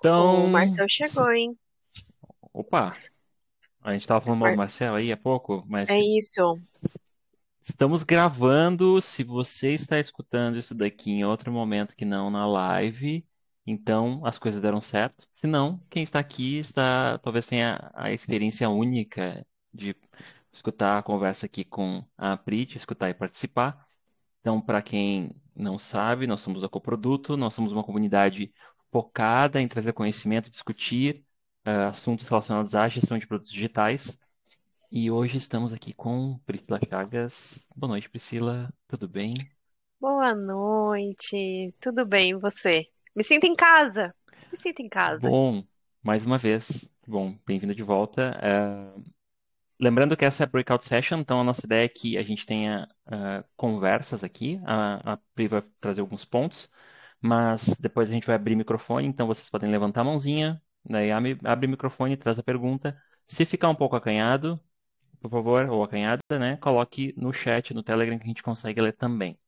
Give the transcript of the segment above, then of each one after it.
então... o Marcel chegou, hein? Opa! A gente tava falando Mar... do Marcel aí há pouco, mas. É isso. Estamos gravando. Se você está escutando isso daqui em outro momento que não na live, então as coisas deram certo. Se não, quem está aqui está talvez tenha a experiência única de escutar a conversa aqui com a Prit, escutar e participar. Então, para quem não sabe, nós somos co Coproduto, nós somos uma comunidade focada em trazer conhecimento, discutir uh, assuntos relacionados à gestão de produtos digitais. E hoje estamos aqui com Priscila Chagas. Boa noite, Priscila. Tudo bem? Boa noite. Tudo bem, você? Me sinto em casa. Me sinto em casa. Bom, mais uma vez. Bom, bem-vindo de volta. Uh, lembrando que essa é a Breakout Session, então a nossa ideia é que a gente tenha uh, conversas aqui. A, a Pri vai trazer alguns pontos mas depois a gente vai abrir microfone, então vocês podem levantar a mãozinha, daí abre o microfone, traz a pergunta. Se ficar um pouco acanhado, por favor, ou acanhada, né, coloque no chat, no Telegram, que a gente consegue ler também.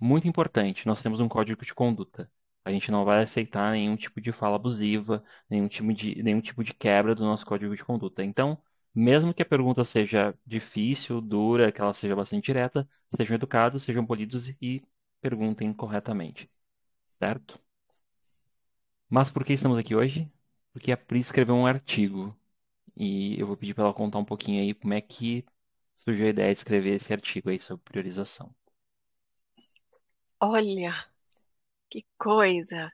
Muito importante, nós temos um código de conduta. A gente não vai aceitar nenhum tipo de fala abusiva, nenhum tipo de, nenhum tipo de quebra do nosso código de conduta. Então, mesmo que a pergunta seja difícil, dura, que ela seja bastante direta, sejam educados, sejam polidos e perguntem corretamente certo? Mas por que estamos aqui hoje? Porque a Pri escreveu um artigo e eu vou pedir para ela contar um pouquinho aí como é que surgiu a ideia de escrever esse artigo aí sobre priorização. Olha, que coisa!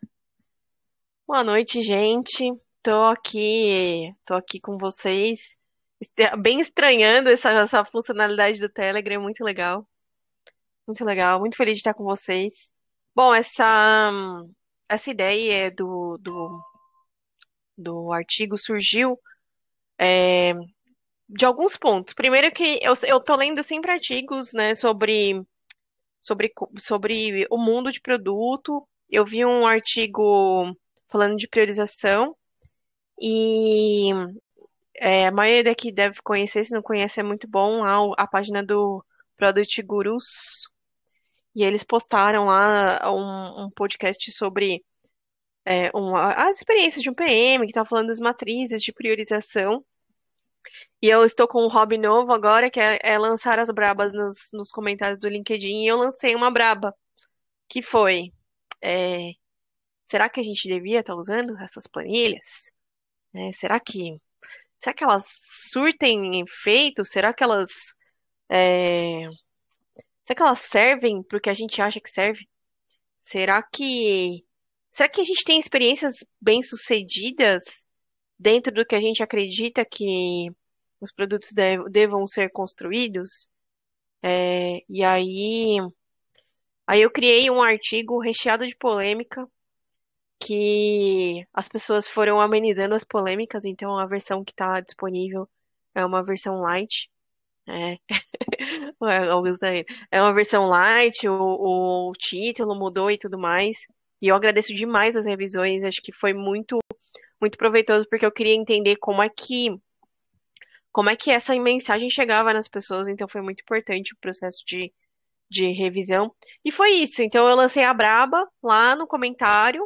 Boa noite, gente. Tô aqui, tô aqui com vocês. Bem estranhando essa, essa funcionalidade do Telegram, é muito legal. Muito legal, muito feliz de estar com vocês. Bom, essa, essa ideia é do, do, do artigo surgiu é, de alguns pontos. Primeiro que eu, eu tô lendo sempre artigos, né, sobre, sobre, sobre o mundo de produto. Eu vi um artigo falando de priorização e é, a maioria daqui deve conhecer, se não conhece é muito bom, a, a página do Product Gurus, e eles postaram lá ah, um, um podcast sobre é, uma, as experiências de um PM, que tá falando das matrizes de priorização. E eu estou com um hobby novo agora, que é, é lançar as brabas nos, nos, comentários do LinkedIn. E eu lancei uma braba, que foi: é, será que a gente devia estar tá usando essas planilhas? É, será que será que elas surtem efeito? Será que elas é, Será que elas servem porque a gente acha que serve? Será que. Será que a gente tem experiências bem-sucedidas dentro do que a gente acredita que os produtos devam ser construídos? É, e aí. Aí eu criei um artigo recheado de polêmica que as pessoas foram amenizando as polêmicas, então a versão que está disponível é uma versão light. É. Tá é uma versão light, o, o, título mudou e tudo mais. E eu agradeço demais as revisões, acho que foi muito muito proveitoso porque eu queria entender como é que como é que essa mensagem chegava nas pessoas, então foi muito importante o processo de, de revisão. E foi isso, então eu lancei a braba lá no comentário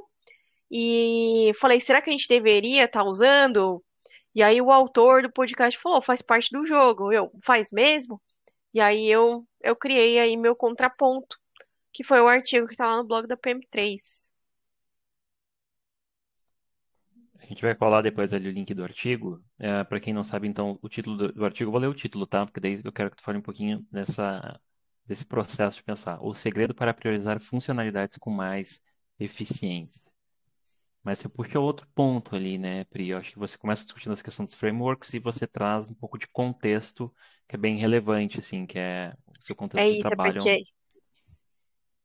e falei, será que a gente deveria estar tá usando e aí o autor do podcast falou, faz parte do jogo. Eu, faz mesmo? E aí eu, eu criei aí meu contraponto, que foi o artigo que está lá no blog da PM3. A gente vai colar depois ali o link do artigo. É, para quem não sabe, então, o título do, do, artigo, eu vou ler o título, tá? Porque daí eu quero que tu fale um pouquinho dessa, desse processo de pensar. O segredo para priorizar funcionalidades com mais eficiência. Mas você é puxa é outro ponto ali, né, Pri? Eu acho que você começa discutindo essa questão dos frameworks e você traz um pouco de contexto que é bem relevante, assim, que é o seu é contexto é isso, de trabalho. Porque...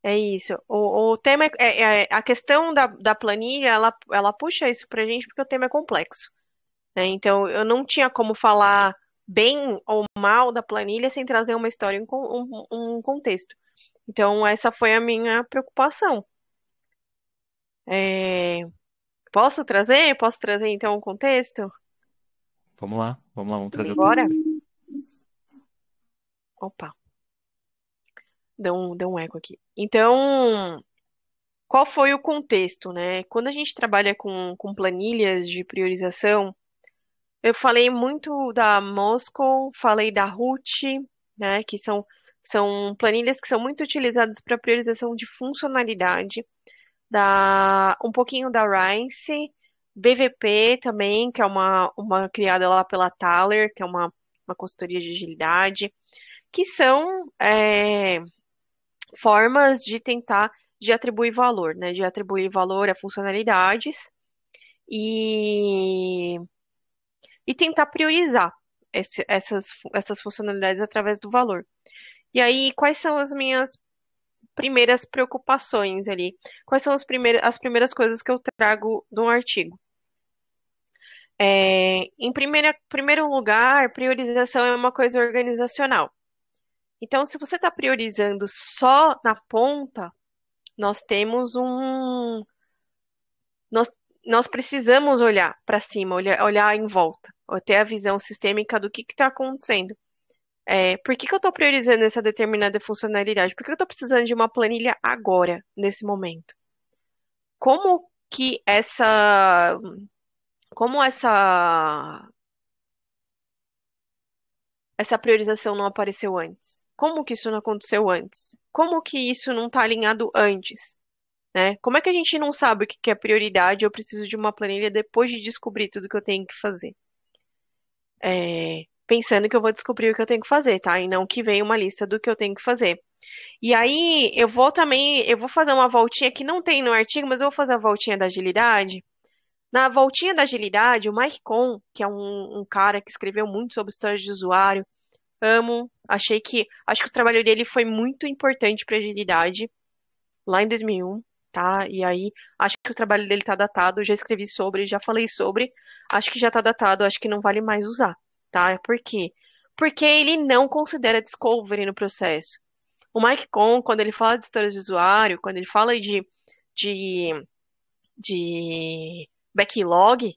É isso. O, o tema é, é, é, a questão da, da planilha, ela, ela puxa isso pra gente porque o tema é complexo. Né? Então, eu não tinha como falar bem ou mal da planilha sem trazer uma história, um, um, um contexto. Então, essa foi a minha preocupação. É, Posso trazer? Posso trazer então o um contexto? Vamos lá, vamos lá, vamos trazer Bora? o contexto. Opa. Deu um, deu um eco aqui. Então, qual foi o contexto, né? Quando a gente trabalha com, com planilhas de priorização, eu falei muito da Moscow, falei da Root, né? Que são, são planilhas que são muito utilizadas para priorização de funcionalidade da um pouquinho da Rice, BVP também, que é uma, uma criada lá pela Thaler, que é uma, uma consultoria de agilidade, que são é, formas de tentar de atribuir valor, né? De atribuir valor a funcionalidades e, e tentar priorizar esse, essas, essas funcionalidades através do valor. E aí, quais são as minhas primeiras preocupações ali. Quais são as primeiras, as primeiras coisas que eu trago de um artigo? É, em primeira, primeiro lugar, priorização é uma coisa organizacional. Então, se você está priorizando só na ponta, nós temos um. Nós, nós precisamos olhar para cima, olhar, olhar em volta, ter a visão sistêmica do que está acontecendo. É, por que, que eu estou priorizando essa determinada funcionalidade? Por que eu estou precisando de uma planilha agora, nesse momento? Como que essa. Como essa. Essa priorização não apareceu antes? Como que isso não aconteceu antes? Como que isso não está alinhado antes? Né? Como é que a gente não sabe o que é prioridade? Eu preciso de uma planilha depois de descobrir tudo que eu tenho que fazer. É, pensando que eu vou descobrir o que eu tenho que fazer, tá? E não que venha uma lista do que eu tenho que fazer. E aí, eu vou também, eu vou fazer uma voltinha que não tem no artigo, mas eu vou fazer a voltinha da agilidade. Na voltinha da agilidade, o Mike Con que é um, um cara que escreveu muito sobre história de usuário, amo, achei que, acho que o trabalho dele foi muito importante para agilidade, lá em 2001, tá? E aí, acho que o trabalho dele está datado, já escrevi sobre, já falei sobre, acho que já está datado, acho que não vale mais usar, tá? Por quê? Porque ele não considera discovery no processo. O Mike Con quando ele fala de histórias de usuário, quando ele fala de, de, de backlog,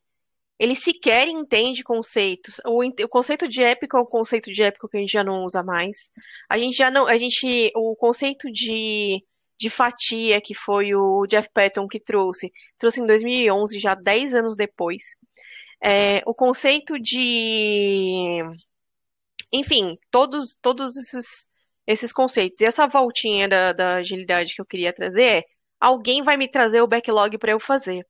ele sequer entende conceitos. O, o, conceito de épico é um conceito de épico que a gente já não usa mais. A gente já não. A gente. O conceito de, de fatia que foi o Jeff Patton que trouxe, trouxe em 2011, já 10 anos depois é, o conceito de. Enfim, todos, todos esses, esses conceitos. E essa voltinha da, da agilidade que eu queria trazer é: alguém vai me trazer o backlog para eu fazer.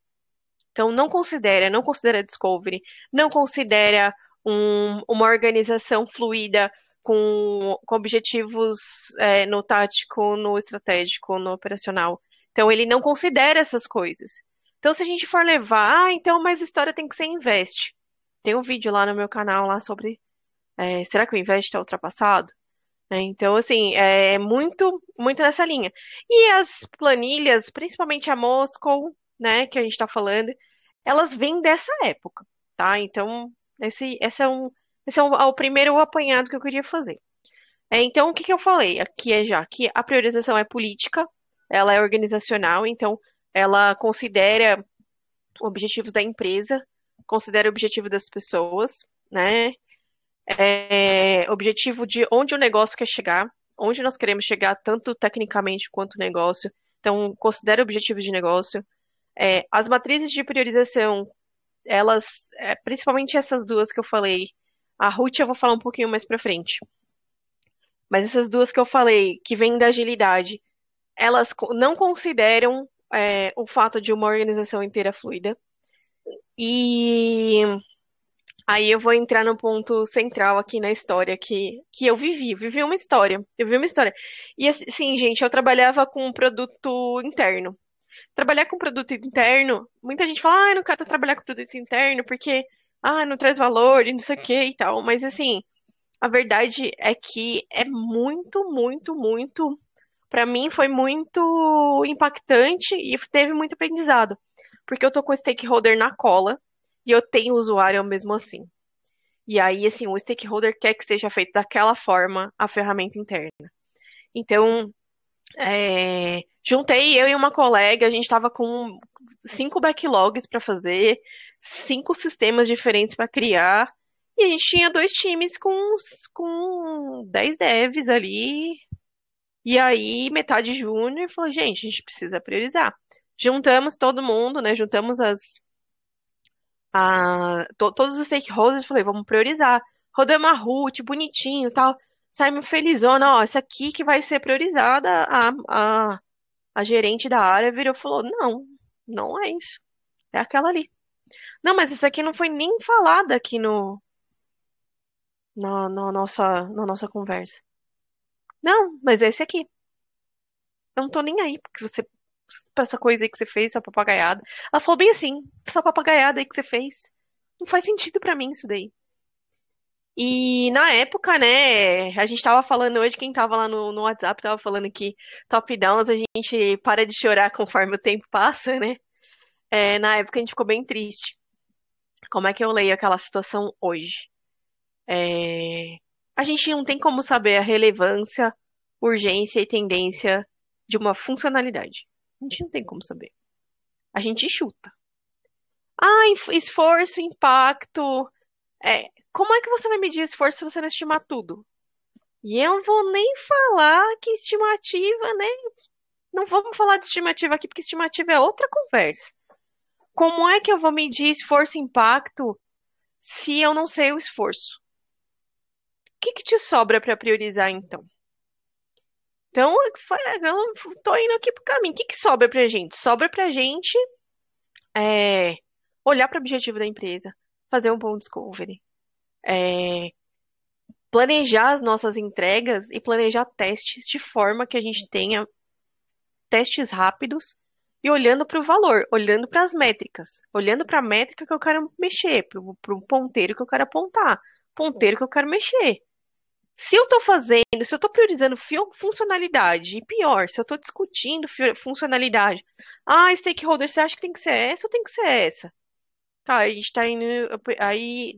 Então, não considera, não considera discovery, não considera um, uma organização fluida com, com objetivos é, no tático, no estratégico, no operacional. Então, ele não considera essas coisas. Então, se a gente for levar, ah, então, mas história tem que ser investe. Tem um vídeo lá no meu canal lá sobre é, será que o investe está ultrapassado? É, então, assim, é, é muito, muito nessa linha. E as planilhas, principalmente a Moscou, né, que a gente está falando, elas vêm dessa época, tá? Então, esse, esse é, um, esse é um, é o primeiro apanhado que eu queria fazer. É, então, o que, que eu falei aqui é já que a priorização é política, ela é organizacional, então ela considera objetivos da empresa, considera o objetivo das pessoas, né? É, objetivo de onde o negócio quer chegar, onde nós queremos chegar, tanto tecnicamente quanto negócio. Então, considera objetivos de negócio. É, as matrizes de priorização, elas, é, principalmente essas duas que eu falei, a Ruth eu vou falar um pouquinho mais para frente. Mas essas duas que eu falei, que vêm da agilidade, elas não consideram é, o fato de uma organização inteira fluida. E aí eu vou entrar no ponto central aqui na história que, que eu vivi. Eu vivi uma história. Eu vi uma história. E assim, gente, eu trabalhava com um produto interno. Trabalhar com produto interno, muita gente fala, ah, não quero trabalhar com produto interno porque, ah, não traz valor e não sei o que e tal. Mas assim, a verdade é que é muito, muito, muito para mim foi muito impactante e teve muito aprendizado. Porque eu tô com o stakeholder na cola e eu tenho usuário mesmo assim. E aí, assim, o stakeholder quer que seja feito daquela forma a ferramenta interna. Então, é, juntei eu e uma colega, a gente estava com cinco backlogs para fazer, cinco sistemas diferentes para criar, e a gente tinha dois times com, com dez devs ali, e aí, metade de junho, falou, gente, a gente precisa priorizar. Juntamos todo mundo, né? Juntamos as. A, to, todos os stakeholders, falei, vamos priorizar. Rodamos a route, bonitinho tal. Saímos felizona, ó, essa aqui que vai ser priorizada. A, a, a gerente da área virou e falou: não, não é isso. É aquela ali. Não, mas essa aqui não foi nem falada aqui no. Na, na, nossa, na nossa conversa. Não, mas é esse aqui. Eu não tô nem aí porque você. Pra essa coisa aí que você fez, sua papagaiada. Ela falou bem assim: essa papagaiada aí que você fez. Não faz sentido para mim isso daí. E na época, né, a gente tava falando hoje, quem tava lá no, no WhatsApp tava falando que top downs a gente para de chorar conforme o tempo passa, né? É, na época a gente ficou bem triste. Como é que eu leio aquela situação hoje? É, a gente não tem como saber a relevância, urgência e tendência de uma funcionalidade. A gente não tem como saber. A gente chuta. Ah, esforço, impacto. É, como é que você vai medir esforço se você não estimar tudo? E eu não vou nem falar que estimativa, né? Não vamos falar de estimativa aqui, porque estimativa é outra conversa. Como é que eu vou medir esforço e impacto se eu não sei o esforço? que, que te sobra para priorizar então? Então, eu tô indo aqui pro caminho. O que, que sobra pra gente? Sobra pra gente é, olhar para o objetivo da empresa, fazer um bom discovery, é, planejar as nossas entregas e planejar testes de forma que a gente tenha testes rápidos e olhando para o valor, olhando para as métricas, olhando para a métrica que eu quero mexer, para o ponteiro que eu quero apontar, ponteiro que eu quero mexer se eu estou fazendo, se eu estou priorizando funcionalidade, e pior, se eu estou discutindo funcionalidade, ah, stakeholder, você acha que tem que ser essa ou tem que ser essa? Tá, a gente está indo, aí,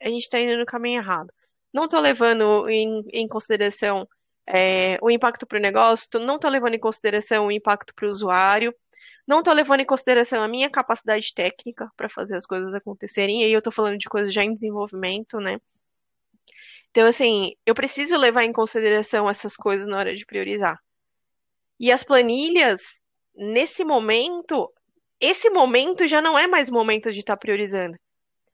a gente tá indo no caminho errado. Não estou levando em, em consideração é, o impacto para o negócio, não estou levando em consideração o impacto para o usuário, não estou levando em consideração a minha capacidade técnica para fazer as coisas acontecerem, e aí eu estou falando de coisas já em desenvolvimento, né? Então, assim, eu preciso levar em consideração essas coisas na hora de priorizar. E as planilhas, nesse momento, esse momento já não é mais momento de estar tá priorizando.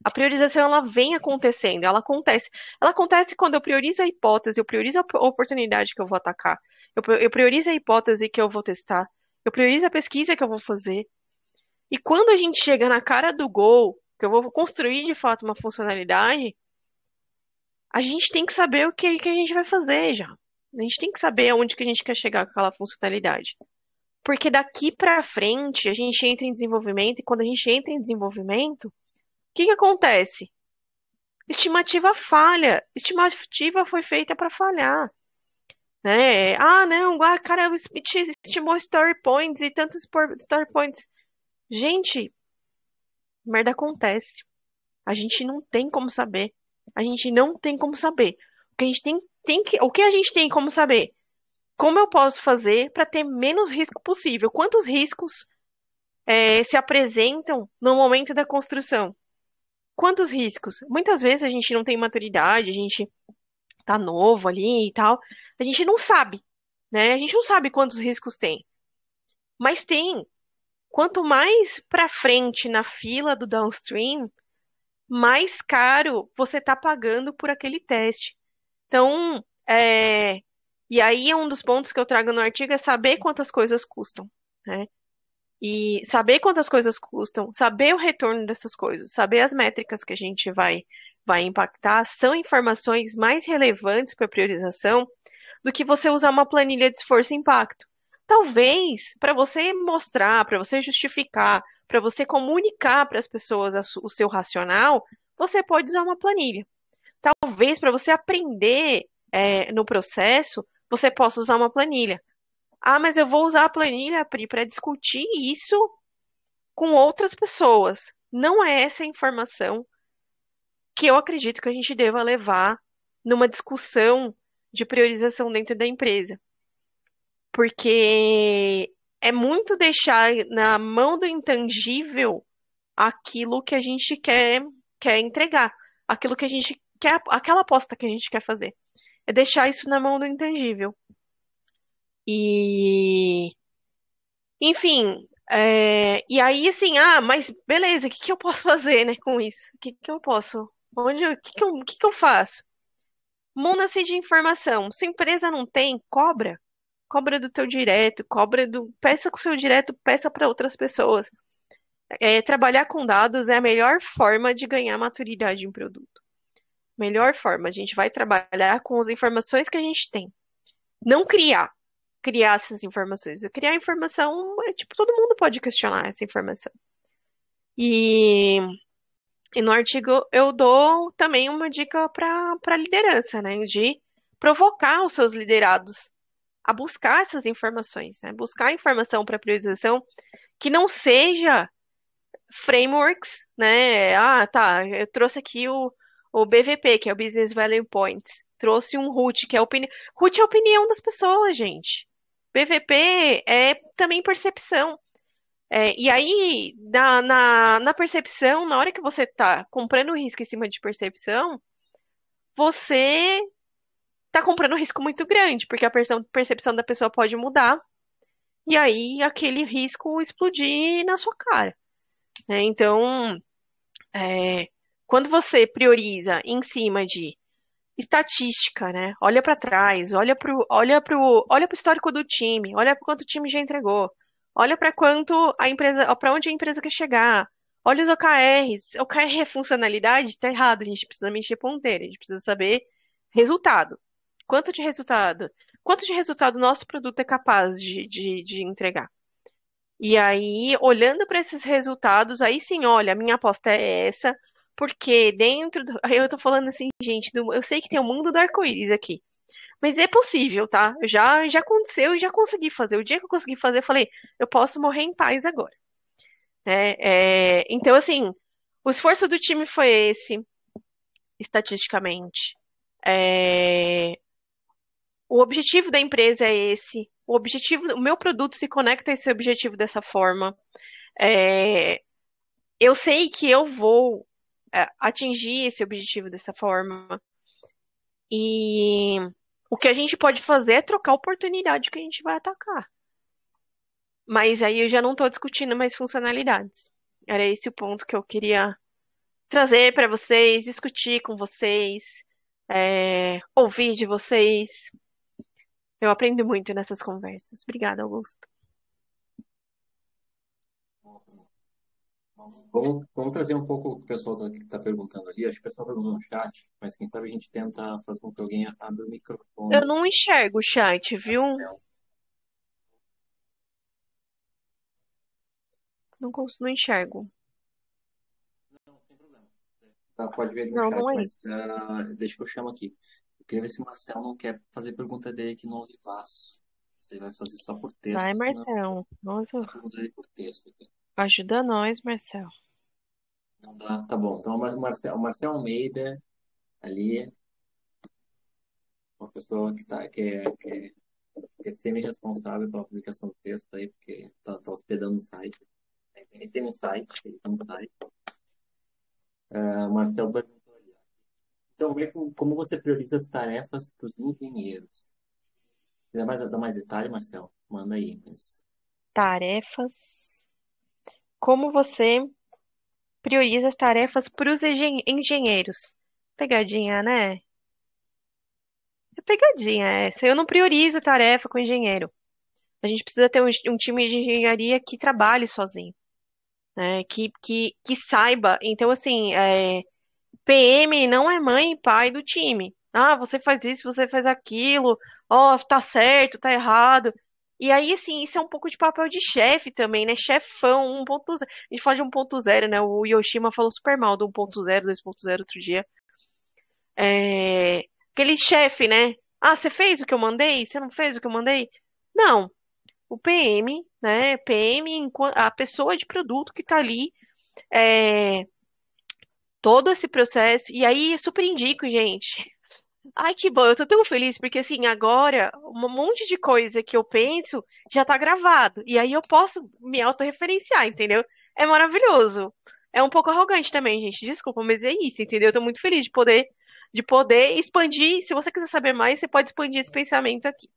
A priorização ela vem acontecendo, ela acontece. Ela acontece quando eu priorizo a hipótese, eu priorizo a oportunidade que eu vou atacar, eu, eu priorizo a hipótese que eu vou testar, eu priorizo a pesquisa que eu vou fazer. E quando a gente chega na cara do gol, que eu vou construir de fato uma funcionalidade, a gente tem que saber o que, que a gente vai fazer já. A gente tem que saber aonde que a gente quer chegar com aquela funcionalidade. Porque daqui para frente a gente entra em desenvolvimento e quando a gente entra em desenvolvimento, o que, que acontece? Estimativa falha. Estimativa foi feita para falhar. Né? Ah, não, cara, o Smith estimou story points e tantos story points. Gente, merda acontece. A gente não tem como saber a gente não tem como saber. O que a gente tem, tem que, o que a gente tem como saber? Como eu posso fazer para ter menos risco possível? Quantos riscos é, se apresentam no momento da construção? Quantos riscos? Muitas vezes a gente não tem maturidade, a gente tá novo ali e tal, a gente não sabe, né? A gente não sabe quantos riscos tem. Mas tem. Quanto mais para frente na fila do downstream, mais caro você está pagando por aquele teste. Então, é... e aí é um dos pontos que eu trago no artigo é saber quantas coisas custam, né? E saber quantas coisas custam, saber o retorno dessas coisas, saber as métricas que a gente vai, vai impactar, são informações mais relevantes para priorização do que você usar uma planilha de esforço e impacto talvez para você mostrar, para você justificar, para você comunicar para as pessoas o seu racional, você pode usar uma planilha. Talvez para você aprender é, no processo, você possa usar uma planilha. Ah, mas eu vou usar a planilha, para discutir isso com outras pessoas. Não é essa informação que eu acredito que a gente deva levar numa discussão de priorização dentro da empresa porque é muito deixar na mão do intangível aquilo que a gente quer quer entregar, aquilo que a gente quer, aquela aposta que a gente quer fazer. É deixar isso na mão do intangível. E enfim, é, e aí assim, ah, mas beleza, o que, que eu posso fazer, né, com isso? O que, que eu posso? Onde, o que, que, eu, que, que eu faço? Mona-se de informação. a empresa não tem, cobra cobra do teu direto, cobra do. Peça com o seu direto, peça para outras pessoas. É, trabalhar com dados é a melhor forma de ganhar maturidade em produto. Melhor forma, a gente vai trabalhar com as informações que a gente tem. Não criar, criar essas informações. Criar informação, é, tipo, todo mundo pode questionar essa informação. E, e no artigo eu dou também uma dica para a liderança, né, de provocar os seus liderados a buscar essas informações, né? buscar informação para priorização que não seja frameworks, né? Ah, tá, eu trouxe aqui o, o BVP, que é o Business Value Points, trouxe um root, que é a opinião. Root é a opinião das pessoas, gente. BVP é também percepção. É, e aí, na, na, na, percepção, na hora que você está comprando risco em cima de percepção, você tá comprando um risco muito grande, porque a percepção da pessoa pode mudar e aí aquele risco explodir na sua cara. Né? Então, é, quando você prioriza em cima de estatística, né? Olha para trás, olha pro, olha pro, olha pro histórico do time, olha para quanto o time já entregou, olha para quanto a empresa, para onde a empresa quer chegar. Olha os OKRs. OKR é funcionalidade? Tá errado, a gente precisa mexer ponteira, a gente precisa saber resultado. Quanto de resultado? Quanto de resultado nosso produto é capaz de, de, de entregar? E aí, olhando para esses resultados, aí sim, olha, a minha aposta é essa, porque dentro do. Aí eu tô falando assim, gente, do... eu sei que tem o mundo do arco-íris aqui. Mas é possível, tá? Já, já aconteceu e já consegui fazer. O dia que eu consegui fazer, eu falei, eu posso morrer em paz agora. É, é... Então, assim, o esforço do time foi esse, estatisticamente. É... O objetivo da empresa é esse. O objetivo, o meu produto se conecta a esse objetivo dessa forma. É, eu sei que eu vou é, atingir esse objetivo dessa forma. E o que a gente pode fazer é trocar a oportunidade que a gente vai atacar. Mas aí eu já não estou discutindo mais funcionalidades. Era esse o ponto que eu queria trazer para vocês, discutir com vocês, é, ouvir de vocês. Eu aprendo muito nessas conversas. Obrigada, Augusto. Vamos, vamos trazer um pouco o pessoal que está perguntando ali. Acho que o pessoal perguntou no chat, mas quem sabe a gente tenta fazer com que alguém abra o microfone. Eu não enxergo o chat, tá viu? Não, consigo, não enxergo. Não, sem problema. Tá, pode ver no não, chat, não é mas uh, deixa que eu chamo aqui. Eu queria ver se o Marcel não quer fazer pergunta dele aqui no Olivaço. Você vai fazer só por texto. Vai, Marcel. Nossa. Pergunta dele por texto aqui. Ajuda nós, Marcel. Não dá, tá bom. Então, o Marcel, o Marcel Almeida, ali, uma pessoa que, tá, que, é, que, é, que é semi-responsável pela publicação do texto aí, porque tá, tá hospedando o site. Ele tem um site, ele tem um site. Uh, Marcel então, ver como você prioriza as tarefas para os engenheiros. Dá mais, dá mais detalhe, Marcelo, manda aí. Mas... Tarefas. Como você prioriza as tarefas para os engenheiros? Pegadinha, né? É pegadinha essa. Eu não priorizo tarefa com engenheiro. A gente precisa ter um, um time de engenharia que trabalhe sozinho. Né? Que, que, que saiba. Então, assim, é, PM não é mãe e pai do time. Ah, você faz isso, você faz aquilo, ó, oh, tá certo, tá errado. E aí, assim, isso é um pouco de papel de chefe também, né? Chefão, 1.0. A gente fala de 1.0, né? O Yoshima falou super mal do 1.0, 2.0 outro dia. É... Aquele chefe, né? Ah, você fez o que eu mandei? Você não fez o que eu mandei? Não. O PM, né? PM, a pessoa de produto que tá ali, é todo esse processo. E aí, super indico, gente. Ai, que bom, eu tô tão feliz, porque assim, agora, um monte de coisa que eu penso já tá gravado. E aí eu posso me autorreferenciar, entendeu? É maravilhoso. É um pouco arrogante também, gente. Desculpa, mas é isso, entendeu? Eu tô muito feliz de poder, de poder expandir. Se você quiser saber mais, você pode expandir esse pensamento aqui.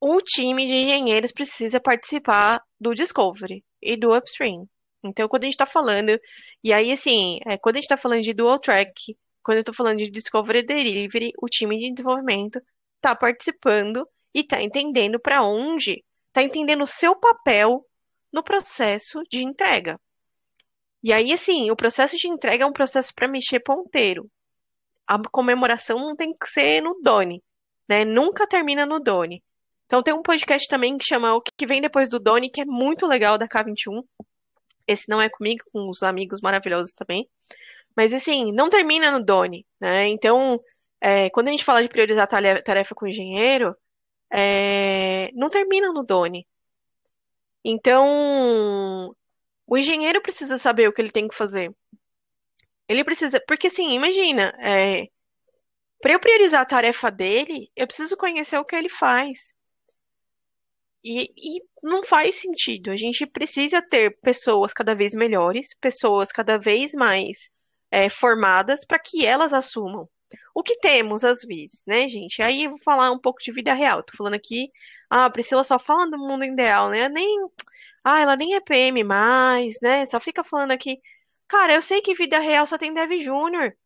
O time de engenheiros precisa participar do Discovery e do Upstream. Então, quando a gente está falando e aí, assim, é, quando a gente está falando de dual track, quando eu estou falando de Discovery Delivery, o time de desenvolvimento está participando e está entendendo para onde, está entendendo o seu papel no processo de entrega. E aí, assim, o processo de entrega é um processo para mexer ponteiro. A comemoração não tem que ser no Doni, né? Nunca termina no Doni. Então tem um podcast também que chama O que vem depois do Doni, que é muito legal da K21. Esse não é comigo, com os amigos maravilhosos também. Mas assim, não termina no Doni, né? Então, é, quando a gente fala de priorizar tarefa com engenheiro, é, não termina no Doni. Então, o engenheiro precisa saber o que ele tem que fazer. Ele precisa. Porque assim, imagina, é, para eu priorizar a tarefa dele, eu preciso conhecer o que ele faz. E, e, não faz sentido. A gente precisa ter pessoas cada vez melhores, pessoas cada vez mais é, formadas para que elas assumam. O que temos às vezes, né, gente? Aí eu vou falar um pouco de vida real. Tô falando aqui, ah, a Priscila só fala do mundo ideal, né? Nem, ah, ela nem é PM mais, né? Só fica falando aqui. Cara, eu sei que vida real só tem Dev Júnior.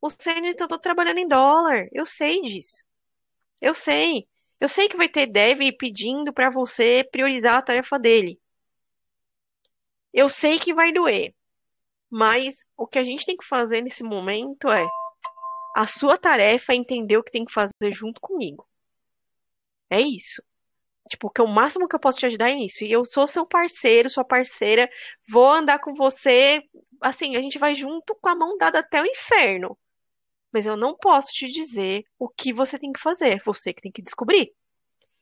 O Sênior tá todo trabalhando em dólar. Eu sei disso. Eu sei. Eu sei que vai ter dev pedindo para você priorizar a tarefa dele. Eu sei que vai doer. Mas o que a gente tem que fazer nesse momento é a sua tarefa é entender o que tem que fazer junto comigo. É isso. Tipo, que o máximo que eu posso te ajudar é isso. E eu sou seu parceiro, sua parceira, vou andar com você. Assim, a gente vai junto com a mão dada até o inferno mas eu não posso te dizer o que você tem que fazer, você que tem que descobrir.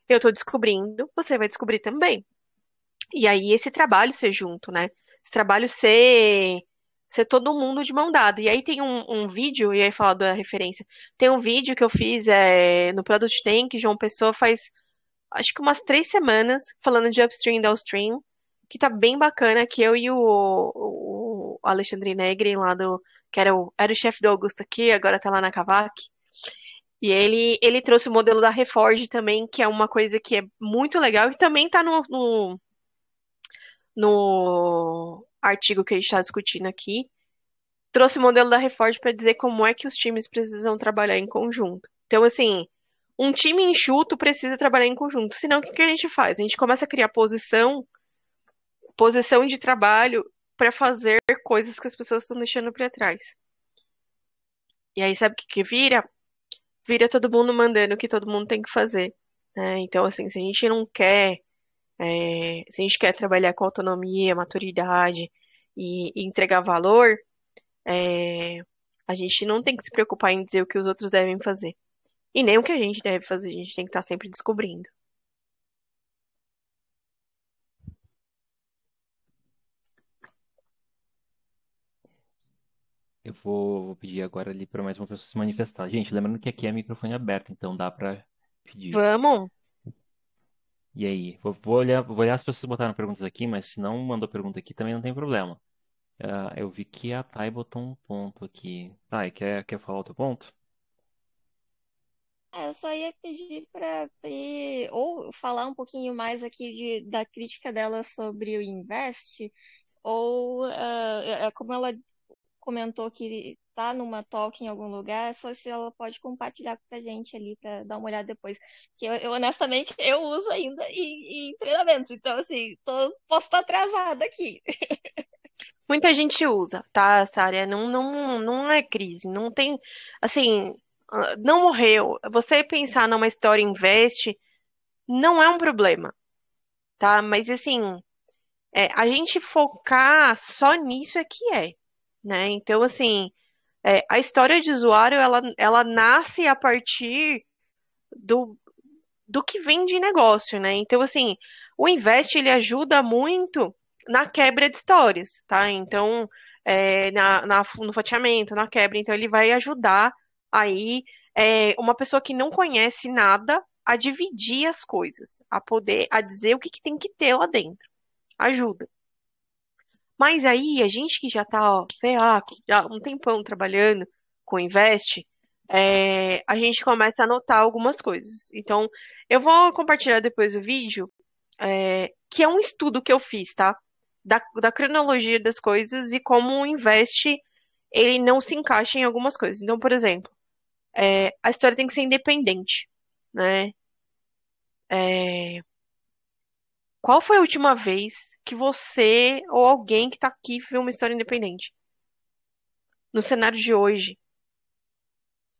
Eu estou descobrindo, você vai descobrir também. E aí esse trabalho ser junto, né? Esse trabalho ser ser todo mundo de mão dada. E aí tem um, um, vídeo, e aí fala da referência, tem um vídeo que eu fiz é, no Product Tank, João Pessoa faz acho que umas três semanas, falando de upstream e downstream, que tá bem bacana, que eu e o, o Alexandre Negri lá do que era o, era o chefe do Augusto aqui, agora tá lá na Cavac. E ele, ele trouxe o modelo da Reforge também, que é uma coisa que é muito legal e também tá no, no, no artigo que a gente está discutindo aqui. Trouxe o modelo da Reforge para dizer como é que os times precisam trabalhar em conjunto. Então, assim, um time enxuto precisa trabalhar em conjunto. Senão, o que, que a gente faz? A gente começa a criar posição, posição de trabalho para fazer coisas que as pessoas estão deixando para trás. E aí, sabe o que, que vira? Vira todo mundo mandando o que todo mundo tem que fazer. Né? Então, assim, se a gente não quer, é, se a gente quer trabalhar com autonomia, maturidade e, e entregar valor, é, a gente não tem que se preocupar em dizer o que os outros devem fazer. E nem o que a gente deve fazer, a gente tem que estar tá sempre descobrindo. Eu vou, pedir agora ali para mais uma pessoa se manifestar. Gente, lembrando que aqui é microfone aberto, então dá para pedir. Vamos! E aí? Vou, vou olhar, vou olhar as pessoas que botaram perguntas aqui, mas se não mandou pergunta aqui também não tem problema. Uh, eu vi que a Thay botou um ponto aqui. Thay, quer, quer falar outro ponto? É, eu só ia pedir para ou falar um pouquinho mais aqui de, da crítica dela sobre o Invest, ou uh, como ela comentou que tá numa talk em algum lugar, só se ela pode compartilhar a gente ali para dar uma olhada depois. Que eu, eu honestamente eu uso ainda em, em treinamentos, então assim, tô, posso estar tá atrasada aqui. Muita gente usa, tá, Sária? Não, não, não é crise, não tem, assim, ah, não morreu. Você pensar numa história investe não é um problema, tá? Mas assim, é, a gente focar só nisso é que é né? Então, assim, é, a história de usuário, ela, ela nasce a partir do, do que vem de negócio, né? Então, assim, o Invest, ele ajuda muito na quebra de histórias, tá? Então, é, na, na, no fatiamento, na quebra. Então, ele vai ajudar aí é, uma pessoa que não conhece nada a dividir as coisas, a poder, a dizer o que, que tem que ter lá dentro. Ajuda. Mas aí, a gente que já está ó, sei né, já um tempão trabalhando com Invest, é, a gente começa a notar algumas coisas. Então, eu vou compartilhar depois o vídeo, é, que é um estudo que eu fiz, tá? Da, da cronologia das coisas e como o Invest ele não se encaixa em algumas coisas. Então, por exemplo, é, a história tem que ser independente, né? É, qual foi a última vez que você ou alguém que tá aqui viu uma história independente? No cenário de hoje.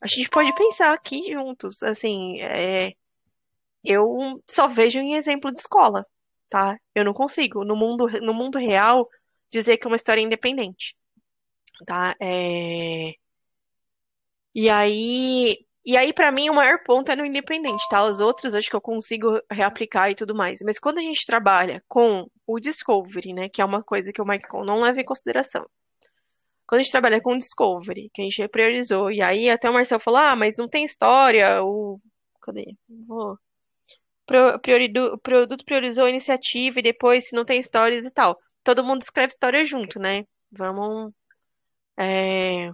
A gente pode pensar aqui juntos. Assim, é... eu só vejo em exemplo de escola, tá? Eu não consigo, no mundo, no mundo real, dizer que é uma história independente, tá? É... E aí, e aí, para mim, o maior ponto é no independente, tá? Os outros acho que eu consigo reaplicar e tudo mais. Mas quando a gente trabalha com o discovery, né? Que é uma coisa que o Michael não leva em consideração. Quando a gente trabalha com o discovery, que a gente priorizou. E aí, até o Marcel falou, ah, mas não tem história, o... Cadê? Vou... priori, do, produto priorizou a iniciativa e depois, se não tem histórias e tal. Todo mundo escreve história junto, né? Vamos... É...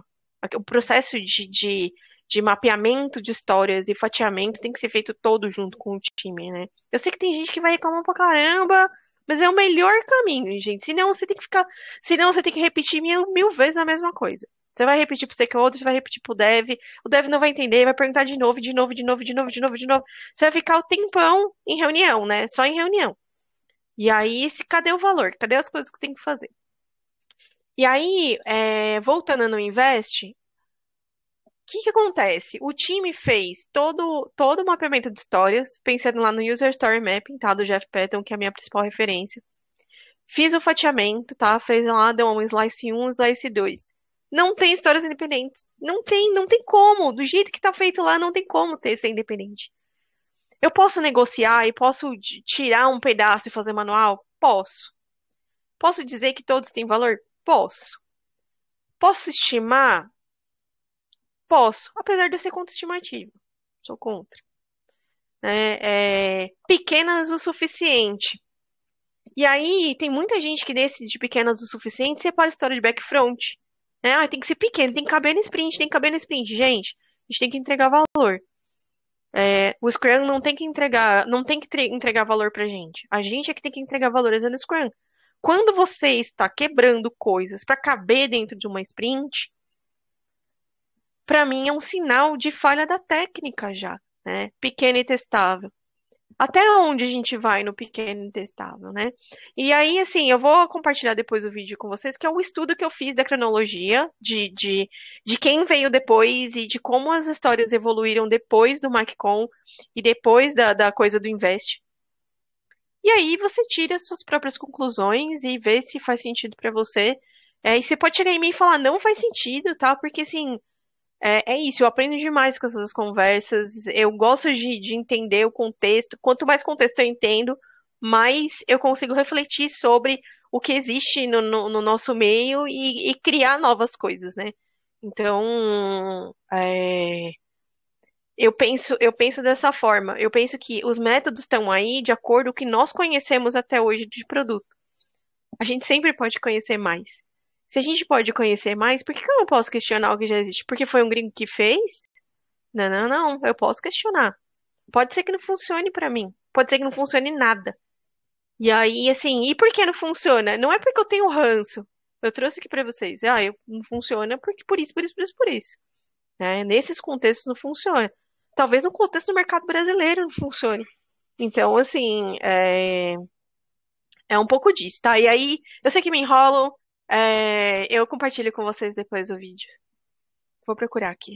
O processo de, de de mapeamento de histórias e fatiamento tem que ser feito todo junto com o time, né? Eu sei que tem gente que vai reclamar pra caramba, mas é o melhor caminho, gente. Senão você tem que ficar. Senão você tem que repetir mil, mil vezes a mesma coisa. Você vai repetir pro stakeholder, você vai repetir pro dev, o dev não vai entender, vai perguntar de novo, de novo, de novo, de novo, de novo, de novo. Você vai ficar o tempão em reunião, né? Só em reunião. E aí, se, cadê o valor? Cadê as coisas que tem que fazer? E aí, é, voltando no Invest, que, que acontece? O time fez todo, todo o mapeamento de histórias, pensando lá no User Story Mapping, tá? Do Jeff Patton, que é a minha principal referência. Fiz o fatiamento, tá? Fez lá, deu um slice 1, slice 2. Não tem histórias independentes. Não tem, não tem como. Do jeito que tá feito lá, não tem como ter ser independente. Eu posso negociar e posso tirar um pedaço e fazer manual? Posso. Posso dizer que todos têm valor? Posso. Posso estimar Posso, apesar de eu ser contra estimativa. Sou contra. É, é, pequenas o suficiente. E aí, tem muita gente que nesse de pequenas o suficiente separa a história de front Né? Ah, tem que ser pequeno, tem que caber no sprint, tem que caber no sprint. Gente, a gente tem que entregar valor. É, o Scrum não tem que entregar, não tem que entregar valor pra gente. A gente é que tem que entregar valor no Scrum. Quando você está quebrando coisas para caber dentro de uma sprint, para mim é um sinal de falha da técnica já, né? Pequeno e testável. Até onde a gente vai no pequeno e testável, né? E aí, assim, eu vou compartilhar depois o vídeo com vocês, que é o estudo que eu fiz da cronologia, de, de, de quem veio depois e de como as histórias evoluíram depois do MacCon e depois da, da coisa do Invest. E aí você tira as suas próprias conclusões e vê se faz sentido para você. É, e você pode chegar em mim e falar, não faz sentido, tá? Porque, assim, é, é, isso, eu aprendo demais com essas conversas. Eu gosto de, de, entender o contexto. Quanto mais contexto eu entendo, mais eu consigo refletir sobre o que existe no, no, no nosso meio e, e, criar novas coisas, né? Então, é, eu penso, eu penso dessa forma. Eu penso que os métodos estão aí de acordo com o que nós conhecemos até hoje de produto. A gente sempre pode conhecer mais se a gente pode conhecer mais, por que, eu não posso questionar o que já existe? Porque foi um gringo que fez? Não, não, não. Eu posso questionar. Pode ser que não funcione para mim. Pode ser que não funcione nada. E aí, assim, e por que não funciona? Não é porque eu tenho ranço. Eu trouxe aqui para vocês. Ah, eu, não funciona porque por isso, por isso, por isso, por isso. Né? Nesses contextos não funciona. Talvez no contexto do mercado brasileiro não funcione. Então, assim, é, é um pouco disso, tá? E aí, eu sei que me enrolo, é, eu compartilho com vocês depois o vídeo. Vou procurar aqui.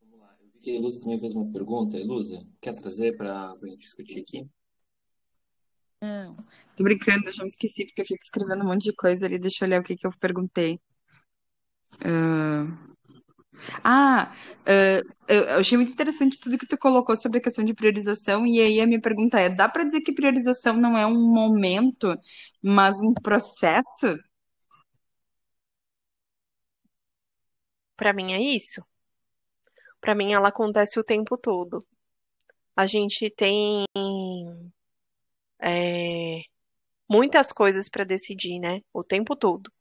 Vamos lá. Eu vi que a Ilusa também fez uma pergunta. Ilusa, quer trazer para a gente discutir aqui? Não. Tô brincando, eu já me esqueci porque eu fico escrevendo um monte de coisa ali. Deixa eu olhar o que, que eu perguntei. Uh... Ah, uh, eu achei muito interessante tudo que tu colocou sobre a questão de priorização, e aí a minha pergunta é: dá para dizer que priorização não é um momento, mas um processo? Para mim é isso. Para mim ela acontece o tempo todo. A gente tem é, muitas coisas para decidir, né? O tempo todo.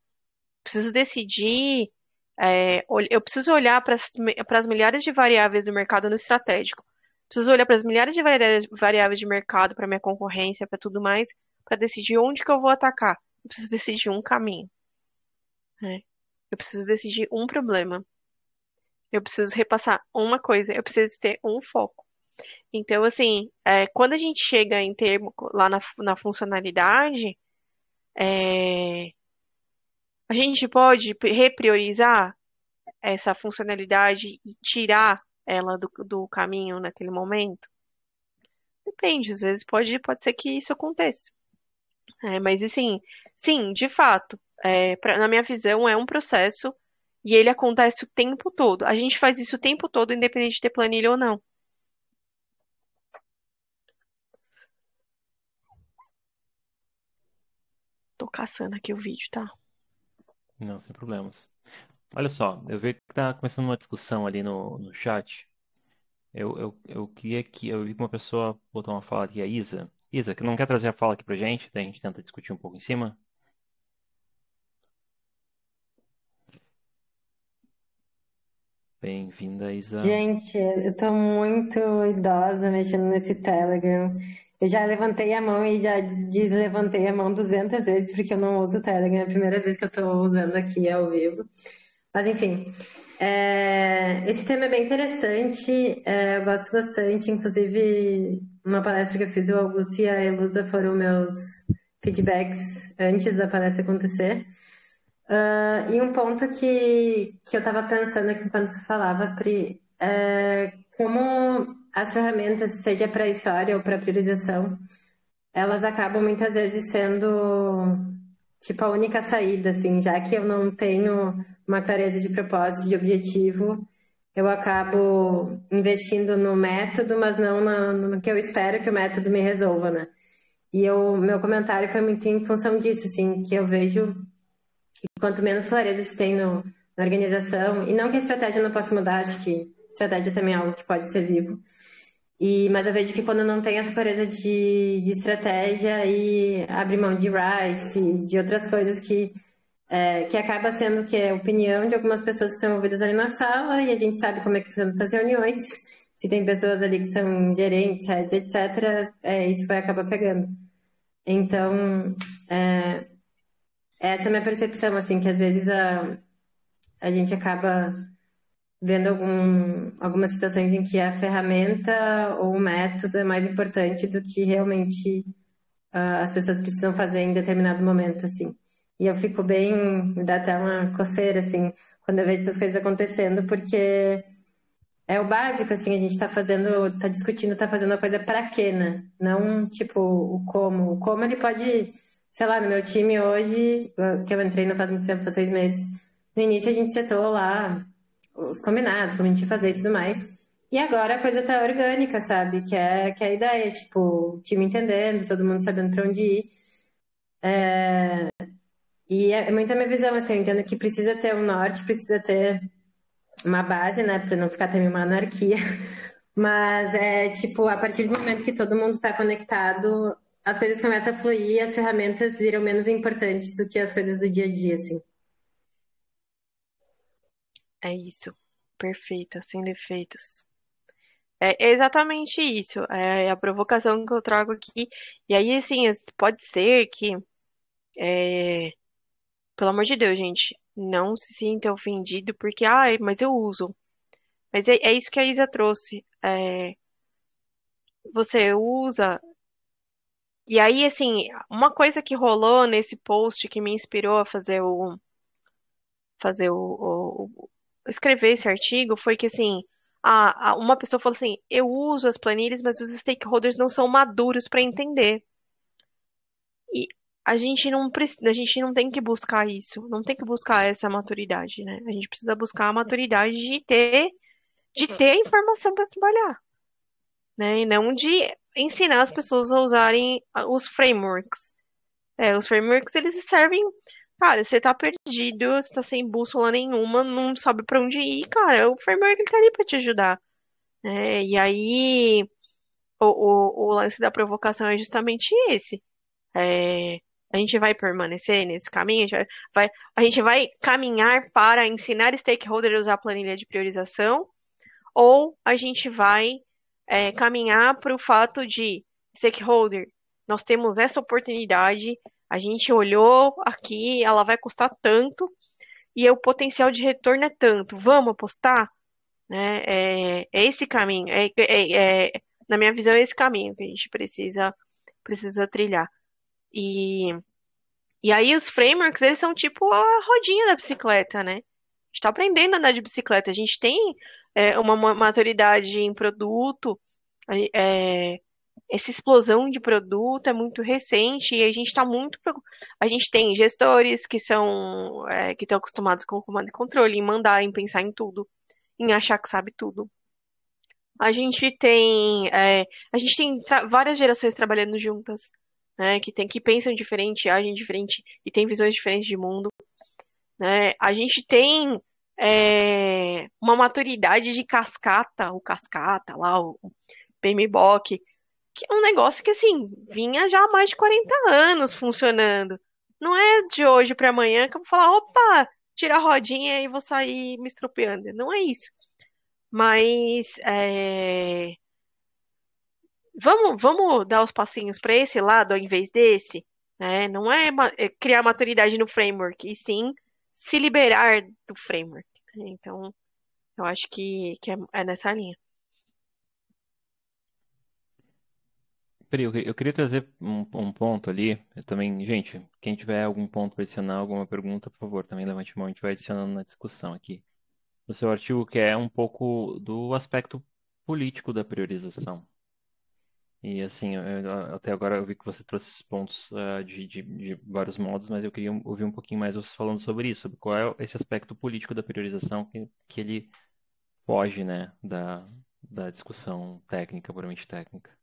Preciso decidir é, eu preciso olhar para as milhares de variáveis do mercado no estratégico. Preciso olhar para as milhares de variáveis de mercado, para minha concorrência, para tudo mais, para decidir onde que eu vou atacar. Eu preciso decidir um caminho. É. Eu preciso decidir um problema. Eu preciso repassar uma coisa. Eu preciso ter um foco. Então, assim, é, quando a gente chega em termo lá na, na funcionalidade, é, a gente pode repriorizar essa funcionalidade e tirar ela do, do caminho naquele momento? Depende, às vezes pode, pode ser que isso aconteça. É, mas assim, sim, de fato, é, pra, na minha visão, é um processo e ele acontece o tempo todo. A gente faz isso o tempo todo, independente de ter planilha ou não. Tô caçando aqui o vídeo, tá? Não, sem problemas. Olha só, eu vejo que tá começando uma discussão ali no, no chat. Eu, eu, eu queria que. Eu vi que uma pessoa botou uma fala aqui, a Isa. Isa, que não quer trazer a fala aqui pra gente? Daí a gente tenta discutir um pouco em cima. Bem-vinda, Isa. Gente, eu tô muito idosa mexendo nesse Telegram. Eu já levantei a mão e já deslevantei a mão 200 vezes, porque eu não uso o Telegram, é a primeira vez que eu estou usando aqui ao vivo. Mas, enfim, é... esse tema é bem interessante, é... eu gosto bastante. Inclusive, uma palestra que eu fiz, o Augusto e a Elusa foram meus feedbacks antes da palestra acontecer. Uh, e um ponto que, que eu estava pensando aqui quando você falava, Pri, é como as ferramentas, seja para história ou para priorização, elas acabam muitas vezes sendo tipo a única saída, assim, já que eu não tenho uma clareza de propósito, de objetivo, eu acabo investindo no método, mas não no, no que eu espero que o método me resolva, né? E eu, meu comentário foi muito em função disso, assim, que eu vejo que quanto menos clareza se tem no, na organização, e não que a estratégia não possa mudar, acho que estratégia também é algo que pode ser vivo, e, mas eu vejo que quando não tem essa clareza de, de estratégia e abre mão de Rice, de outras coisas que, é, que acaba sendo que é opinião de algumas pessoas que estão envolvidas ali na sala e a gente sabe como é que funcionam essas reuniões. Se tem pessoas ali que são gerentes, heads, etc., é, isso vai acabar pegando. Então, é, essa é a minha percepção, assim, que às vezes a, a gente acaba vendo algum, algumas situações em que a ferramenta ou o método é mais importante do que realmente uh, as pessoas precisam fazer em determinado momento, assim. E eu fico bem, me dá até uma coceira, assim, quando eu vejo essas coisas acontecendo, porque é o básico, assim, a gente está fazendo, está discutindo, está fazendo a coisa para quê, né? Não, tipo, o como. O como ele pode, sei lá, no meu time hoje, ah, que eu entrei não faz muito tempo, faz seis meses, no início a gente setou lá os combinados, como a gente ia fazer e tudo mais. E agora a coisa tá orgânica, sabe? Que é, que é a ideia, tipo, o time entendendo, todo mundo sabendo para onde ir. É... E é, é muita minha visão, assim, eu entendo que precisa ter um norte, precisa ter uma base, né, para não ficar também uma anarquia. Mas é tipo, a partir do momento que todo mundo está conectado, as coisas começam a fluir, e as ferramentas viram menos importantes do que as coisas do dia a dia, assim. É isso. Perfeita, sem defeitos. É, é exatamente isso. É a provocação que eu trago aqui. E aí, assim, pode ser que. É... Pelo amor de Deus, gente. Não se sinta ofendido porque, ai, mas eu uso. Mas é, é isso que a Isa trouxe. É... Você usa. E aí, assim, uma coisa que rolou nesse post que me inspirou a fazer o. Fazer o, o, escrever esse artigo foi que, assim, a, a, uma pessoa falou assim: eu uso as planilhas, mas os stakeholders não são maduros para entender. E a gente não precisa, a gente não tem que buscar isso, não tem que buscar essa maturidade, né? A gente precisa buscar a maturidade de ter de ter a informação para trabalhar, né? E não de ensinar as pessoas a usarem os frameworks. É, os frameworks eles servem Cara, você tá perdido, você tá sem bússola nenhuma, não sabe para onde ir, cara. O framework tá ali pra te ajudar. É, e aí, o, o, o, lance da provocação é justamente esse. É, a gente vai permanecer nesse caminho, a gente vai, a gente vai caminhar para ensinar stakeholder a usar a planilha de priorização, ou a gente vai é, caminhar para o fato de stakeholder, nós temos essa oportunidade, a gente olhou aqui, ela vai custar tanto e o potencial de retorno é tanto. Vamos apostar? Né? É, é esse caminho. É, é, é, na minha visão, é esse caminho que a gente precisa, precisa trilhar. E, e aí os frameworks, eles são tipo a rodinha da bicicleta, né? A gente tá aprendendo a andar de bicicleta. A gente tem é, uma maturidade em produto, é, essa explosão de produto é muito recente e a gente está muito a gente tem gestores que são é, que estão acostumados com o comando e controle em mandar em pensar em tudo em achar que sabe tudo a gente tem é, a gente tem várias gerações trabalhando juntas né, que tem que pensam diferente agem diferente e têm visões diferentes de mundo né a gente tem é, uma maturidade de cascata o cascata lá o PMBOK que é um negócio que, assim, vinha já há mais de 40 anos funcionando. Não é de hoje para amanhã que eu vou falar, opa, tira a rodinha e vou sair me estropeando. Não é isso. Mas é... vamos, vamos dar os passinhos para esse lado ao invés desse. Né? Não é, é criar maturidade no framework, e sim se liberar do framework. Né? Então, eu acho que, que é, é nessa linha. Peraí, eu, eu queria trazer um, um ponto ali. Eu também, gente, quem tiver algum ponto para adicionar, alguma pergunta, por favor, também levante a mão, a gente vai adicionando na discussão aqui. No seu artigo, que é um pouco do aspecto político da priorização. E assim, eu, até agora eu vi que você trouxe esses pontos uh, de, de, de, vários modos, mas eu queria ouvir um pouquinho mais você falando sobre isso, sobre qual é esse aspecto político da priorização que, que ele foge, né, da, da discussão técnica, puramente técnica.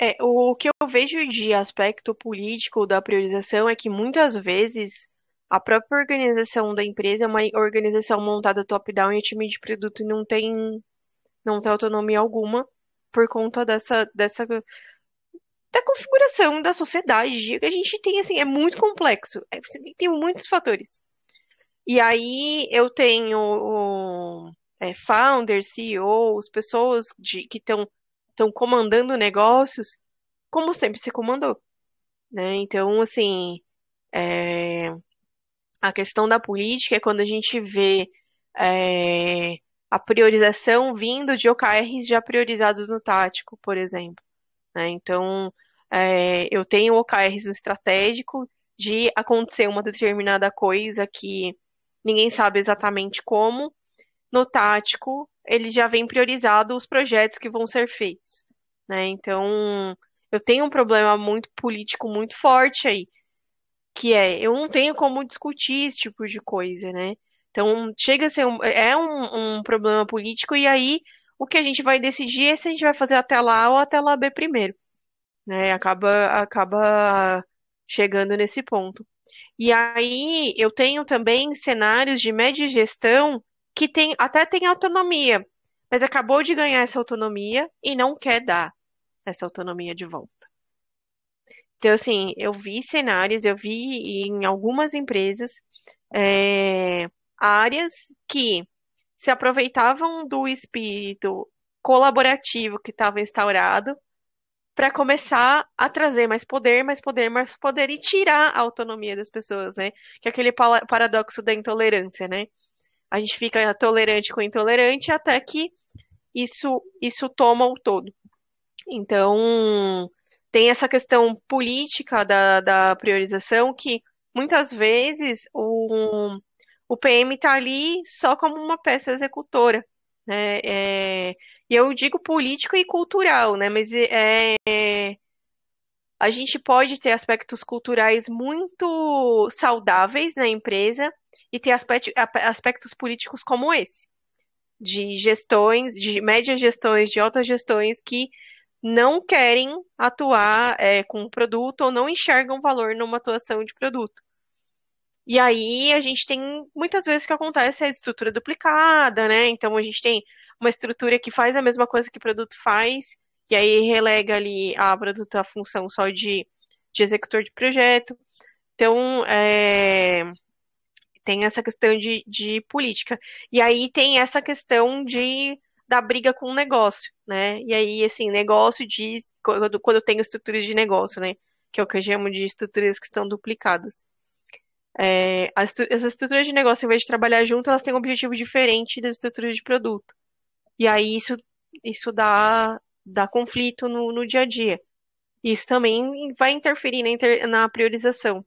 É, o que eu vejo de aspecto político da priorização é que muitas vezes a própria organização da empresa é uma organização montada top-down e o time de produto não tem, não tem autonomia alguma por conta dessa, dessa da configuração da sociedade que a gente tem assim é muito complexo é, tem muitos fatores e aí eu tenho é, founders CEOs pessoas de, que estão estão comandando negócios como sempre se comandou. Né? Então, assim, é... a questão da política é quando a gente vê é... a priorização vindo de OKRs já priorizados no tático, por exemplo. Né? Então, é... eu tenho OKRs estratégico de acontecer uma determinada coisa que ninguém sabe exatamente como. No tático, ele já vem priorizado os projetos que vão ser feitos, né? Então, eu tenho um problema muito político muito forte aí, que é eu não tenho como discutir esse tipo de coisa, né? Então, chega a ser um, é um, um problema político e aí o que a gente vai decidir é se a gente vai fazer até lá A ou até lá B primeiro, né? Acaba acaba chegando nesse ponto. E aí eu tenho também cenários de média gestão que tem até tem autonomia, mas acabou de ganhar essa autonomia e não quer dar essa autonomia de volta. Então, assim, eu vi cenários, eu vi em algumas empresas é, áreas que se aproveitavam do espírito colaborativo que estava instaurado para começar a trazer mais poder, mais poder, mais poder e tirar a autonomia das pessoas, né? Que é aquele paradoxo da intolerância, né? a gente fica tolerante com intolerante até que isso isso toma o todo. Então, tem essa questão política da, da priorização que muitas vezes o, o PM está ali só como uma peça executora. Né? É, e eu digo político e cultural, né? mas é, é, a gente pode ter aspectos culturais muito saudáveis na empresa e tem aspectos políticos como esse, de gestões, de médias gestões, de altas gestões que não querem atuar é, com o produto ou não enxergam valor numa atuação de produto. E aí a gente tem muitas vezes que acontece a estrutura duplicada, né? Então a gente tem uma estrutura que faz a mesma coisa que o produto faz, e aí relega ali a ah, produto é a função só de, de executor de projeto. Então, é, tem essa questão de, de política. E aí tem essa questão de da briga com o negócio, né? E aí, assim, negócio de. Quando, quando eu tenho estruturas de negócio, né? Que é o que eu chamo de estruturas que estão duplicadas. É, as, essas estruturas de negócio, em vez de trabalhar junto, elas têm um objetivo diferente das estruturas de produto. E aí isso, isso dá, dá conflito no, no dia a dia. Isso também vai interferir na, inter, na priorização.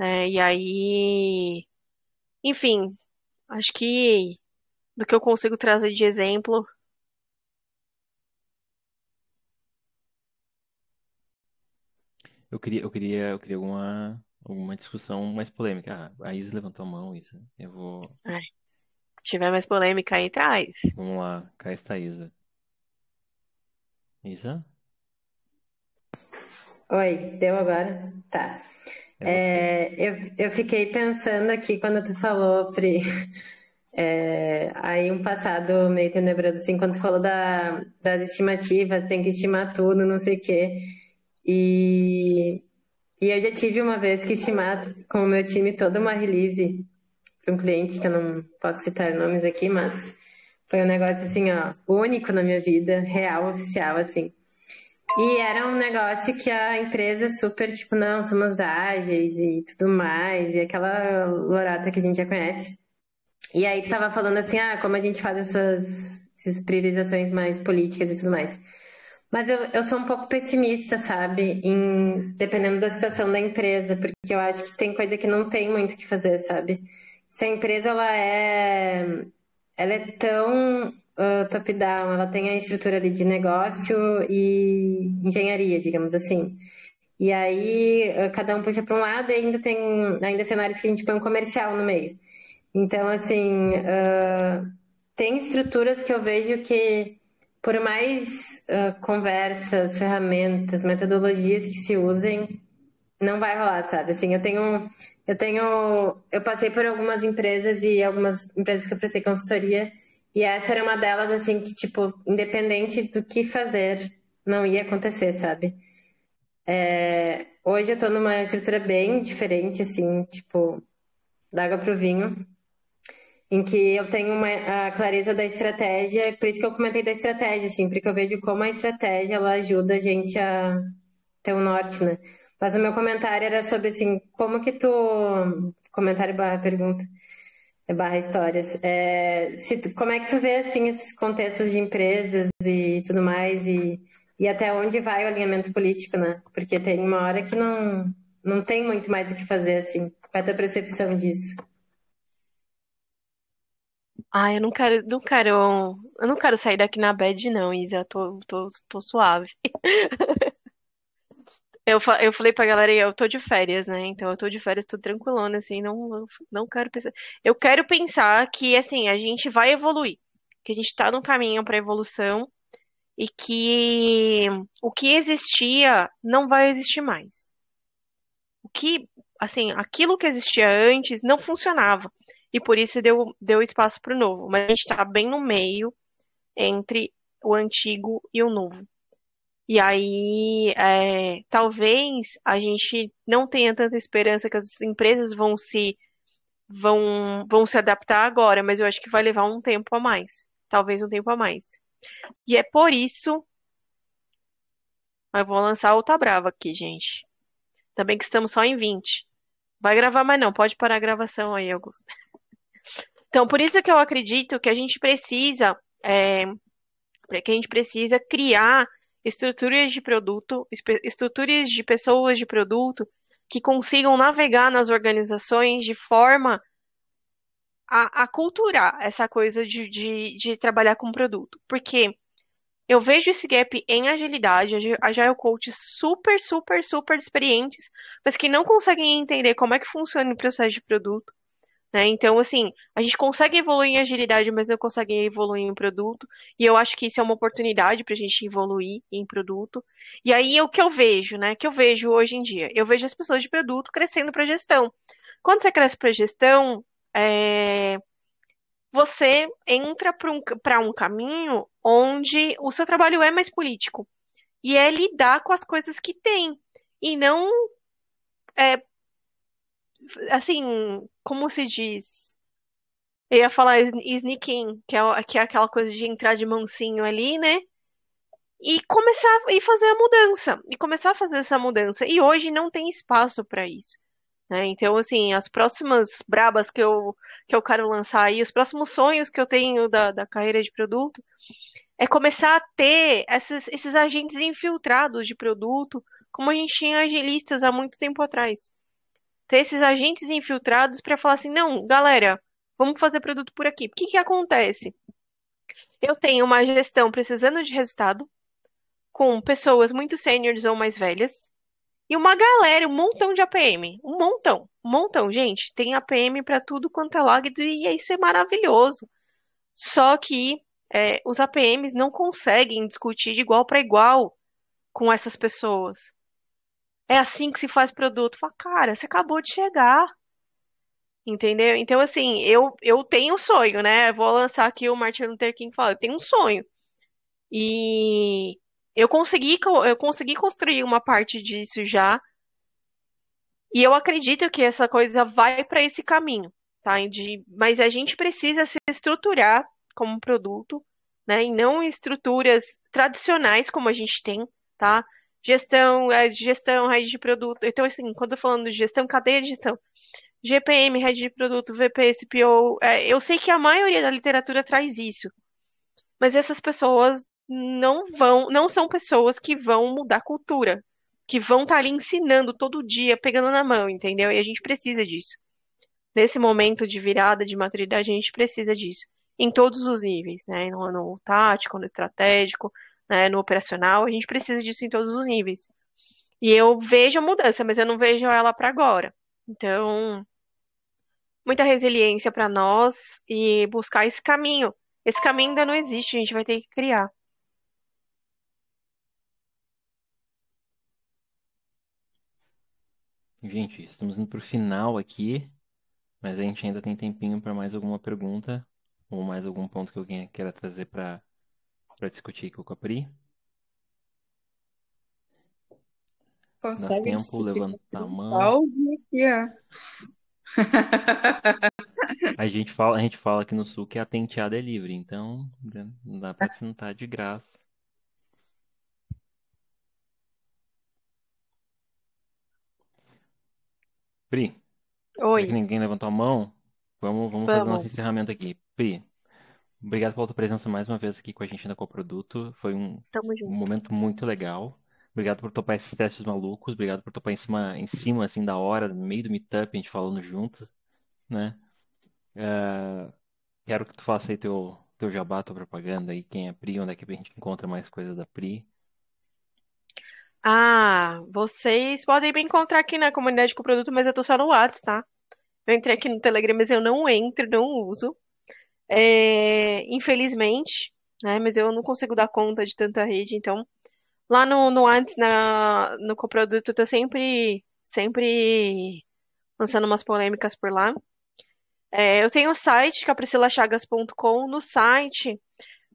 É, e aí enfim, acho que do que eu consigo trazer de exemplo. Eu queria, eu queria, eu queria alguma, alguma discussão mais polêmica. Ah, a Isa levantou a mão, Isa. Eu vou. Ai, se tiver mais polêmica aí, traz. Vamos lá, cá está a Isa. Isa? Oi, deu agora? Tá. É, assim. é eu, eu fiquei pensando aqui quando tu falou, Pri, é, aí um passado meio tenebroso, assim, quando tu falou da, das estimativas, tem que estimar tudo, não sei o quê. E, e eu já tive uma vez que estimar com o meu time toda uma release para um cliente, que eu não posso citar nomes aqui, mas foi um negócio assim, ó, único na minha vida, real, oficial, assim. E era um negócio que a empresa é super, tipo, não, somos ágeis e tudo mais, e aquela lorota que a gente já conhece. E aí tu tava falando assim, ah, como a gente faz essas, essas priorizações mais políticas e tudo mais. Mas eu, eu sou um pouco pessimista, sabe? Em, dependendo da situação da empresa, porque eu acho que tem coisa que não tem muito o que fazer, sabe? Se a empresa, ela é... Ela é tão top down, ela tem a estrutura ali de negócio e engenharia, digamos assim. E aí eh, cada um puxa para um lado e ainda tem ainda cenários que a gente põe um comercial no meio. Então assim uh, tem estruturas que eu vejo que por mais eh, conversas, ferramentas, metodologias que se usem, não vai rolar, sabe? Assim, eu tenho eu tenho eu passei por algumas empresas e algumas empresas que eu prestei consultoria e essa era uma delas, assim, que, tipo, independente do que fazer, não ia acontecer, sabe? É... Hoje eu tô numa estrutura bem diferente, assim, tipo, da água pro vinho, em que eu tenho uma, a clareza da estratégia, por isso que eu comentei da estratégia, assim, porque eu vejo como a estratégia, ela ajuda a gente a ter um norte, né? Mas o meu comentário era sobre, assim, como que tu... Comentário barra pergunta barra histórias. É, se, como é que tu vê assim esses contextos de empresas e tudo mais e, e até onde vai o alinhamento político, né? Porque tem uma hora que não não tem muito mais o que fazer assim. Qual é a tua percepção disso? Ah, eu não quero, não quero, eu não quero sair daqui na bed não, Isa. Tô, tô, tô suave. Eu, eu falei pra galera, eu tô de férias, né? Então eu tô de férias, tô tranquilona, assim, não, não quero pensar. Eu quero pensar que, assim, a gente vai evoluir, que a gente tá no caminho pra evolução e que o que existia não vai existir mais. O que, assim, aquilo que existia antes não funcionava e por isso deu, deu espaço pro novo. Mas a gente tá bem no meio entre o antigo e o novo. E aí, é, talvez a gente não tenha tanta esperança que as empresas vão se vão, vão se adaptar agora, mas eu acho que vai levar um tempo a mais. Talvez um tempo a mais. E é por isso. Mas vou lançar outra brava aqui, gente. Também que estamos só em 20. Vai gravar, mas não, pode parar a gravação aí, Augusto. Então, por isso que eu acredito que a gente precisa. É, que a gente precisa criar estruturas de produto, estruturas de pessoas de produto que consigam navegar nas organizações de forma a, a culturar essa coisa de, de, de, trabalhar com produto. Porque eu vejo esse gap em agilidade, agile coaches super, super, super experientes, mas que não conseguem entender como é que funciona o processo de produto, né? Então, assim, a gente consegue evoluir em agilidade, mas não consegue evoluir em produto. E eu acho que isso é uma oportunidade para a gente evoluir em produto. E aí, é o que eu vejo, né? que eu vejo hoje em dia? Eu vejo as pessoas de produto crescendo para gestão. Quando você cresce para gestão, é... você entra para um, um caminho onde o seu trabalho é mais político. E é lidar com as coisas que tem. E não é, assim, como se diz? Eu ia falar sneaking, que é, que é aquela coisa de entrar de mansinho ali, né? E começar e fazer a mudança, e começar a fazer essa mudança. E hoje não tem espaço para isso. Né? Então, assim, as próximas brabas que eu, que eu quero lançar aí, os próximos sonhos que eu tenho da, da carreira de produto, é começar a ter esses, esses agentes infiltrados de produto, como a gente tinha agilistas há muito tempo atrás ter esses agentes infiltrados para falar assim: não, galera, vamos fazer produto por aqui. O que, que acontece? Eu tenho uma gestão precisando de resultado, com pessoas muito seniors ou mais velhas, e uma galera, um montão de APM. Um montão, um montão, gente. Tem APM para tudo quanto é lado, e é, isso é maravilhoso. Só que é, os APMs não conseguem discutir de igual para igual com essas pessoas é assim que se faz produto. Fala, cara, você acabou de chegar. Entendeu? Então, assim, eu, eu tenho um sonho, né? Vou lançar aqui o Martin Luther King fala, eu tenho um sonho. E eu consegui, eu consegui construir uma parte disso já. E eu acredito que essa coisa vai para esse caminho, tá? De, mas a gente precisa se estruturar como produto, né? E não estruturas tradicionais como a gente tem, tá? gestão, é, gestão, raiz de produto. Então, assim, quando eu falando de gestão, cadeia de gestão. GPM, rede de produto, VP, CPO. É, eu sei que a maioria da literatura traz isso. Mas essas pessoas não vão, não são pessoas que vão mudar cultura, que vão estar tá ali ensinando todo dia, pegando na mão, entendeu? E a gente precisa disso. Nesse momento de virada, de maturidade, a gente precisa disso. Em todos os níveis, né? No, no tático, no estratégico, né, no operacional, a gente precisa disso em todos os níveis. E eu vejo a mudança, mas eu não vejo ela para agora. Então, muita resiliência para nós e buscar esse caminho. Esse caminho ainda não existe, a gente vai ter que criar. Gente, estamos indo para o final aqui, mas a gente ainda tem tempinho para mais alguma pergunta ou mais algum ponto que alguém queira trazer para para discutir com o Capri. Consegue Dá tempo, levantar a mão. a gente fala, a gente fala aqui no sul que a tenteada é livre, então né, não dá para tentar de graça. Pri, Oi. Já que ninguém levantou a mão, vamos, vamos, vamos. fazer nosso encerramento aqui. Pri, Obrigado pela tua presença mais uma vez aqui com a gente na Coproduto. Foi um, um momento muito legal. Obrigado por topar esses testes malucos. Obrigado por topar em cima, em cima assim, da hora, no meio do meetup, a gente falando juntos, né? Uh, quero que tu faça aí teu, teu jabá, tua propaganda aí, quem é a Pri, onde é que a gente encontra mais coisas da Pri. Ah, vocês podem me encontrar aqui na comunidade com o produto, mas eu tô só no WhatsApp, tá? Eu entrei aqui no Telegram, mas eu não entro, não uso é, infelizmente, né? Mas eu não consigo dar conta de tanta rede, então lá no, no antes na, no coproduto eu tô sempre sempre lançando umas polêmicas por lá. É, eu tenho um site que é priscilachagas.com. No site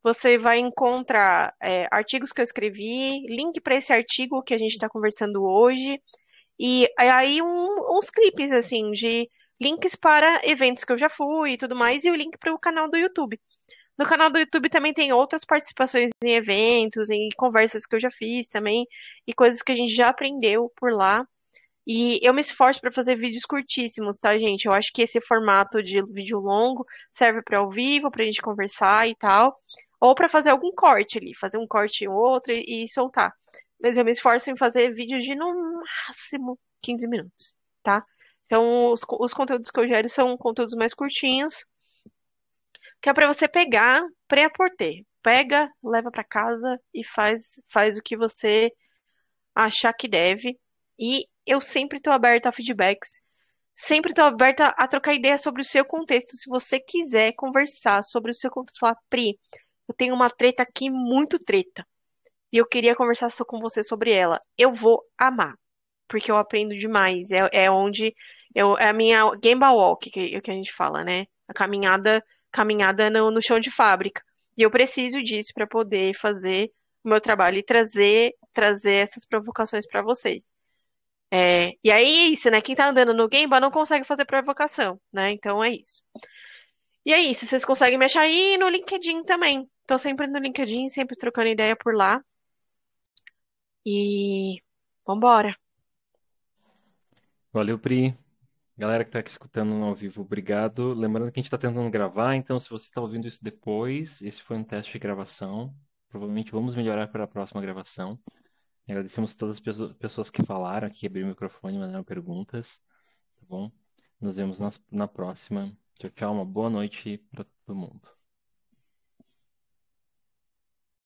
você vai encontrar é, artigos que eu escrevi, link para esse artigo que a gente está conversando hoje, e aí um, uns clipes assim de links para eventos que eu já fui e tudo mais, e o link para o canal do YouTube. No canal do YouTube também tem outras participações em eventos, em conversas que eu já fiz também, e coisas que a gente já aprendeu por lá. E eu me esforço para fazer vídeos curtíssimos, tá, gente? Eu acho que esse formato de vídeo longo serve para ao vivo, para a gente conversar e tal, ou para fazer algum corte ali, fazer um corte em outro e, e soltar. Mas eu me esforço em fazer vídeos de no máximo 15 minutos, tá? Então, os, os conteúdos que eu gero são conteúdos mais curtinhos, que é para você pegar pré-aporter. Pega, leva para casa e faz, faz o que você achar que deve. E eu sempre estou aberta a feedbacks. Sempre estou aberta a trocar ideias sobre o seu contexto. Se você quiser conversar sobre o seu contexto, falar, Pri, eu tenho uma treta aqui muito treta. E eu queria conversar só com você sobre ela. Eu vou amar porque eu aprendo demais. É, é onde eu, é a minha Gamba Walk, que, que a gente fala, né? A caminhada, caminhada no, no chão de fábrica. E eu preciso disso para poder fazer o meu trabalho e trazer, trazer essas provocações para vocês. É, e aí é isso, né? Quem tá andando no Gamba não consegue fazer provocação, né? Então é isso. E é isso, vocês conseguem me achar aí no LinkedIn também. Tô sempre no LinkedIn, sempre trocando ideia por lá. E vambora! Valeu, Pri. Galera que está aqui escutando ao vivo, obrigado. Lembrando que a gente está tentando gravar, então se você está ouvindo isso depois, esse foi um teste de gravação. Provavelmente vamos melhorar para a próxima gravação. Agradecemos todas as pessoas que falaram, que abriram o microfone, mandaram perguntas. Tá bom? Nos vemos na, na próxima. Tchau, tchau. Uma boa noite para todo mundo.